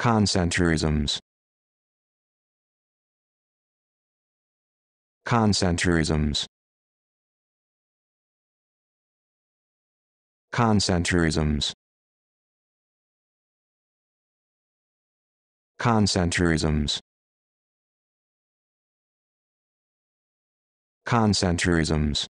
Concentrisms. Concentrisms. Concentrisms. Concentrisms. Concentrisms.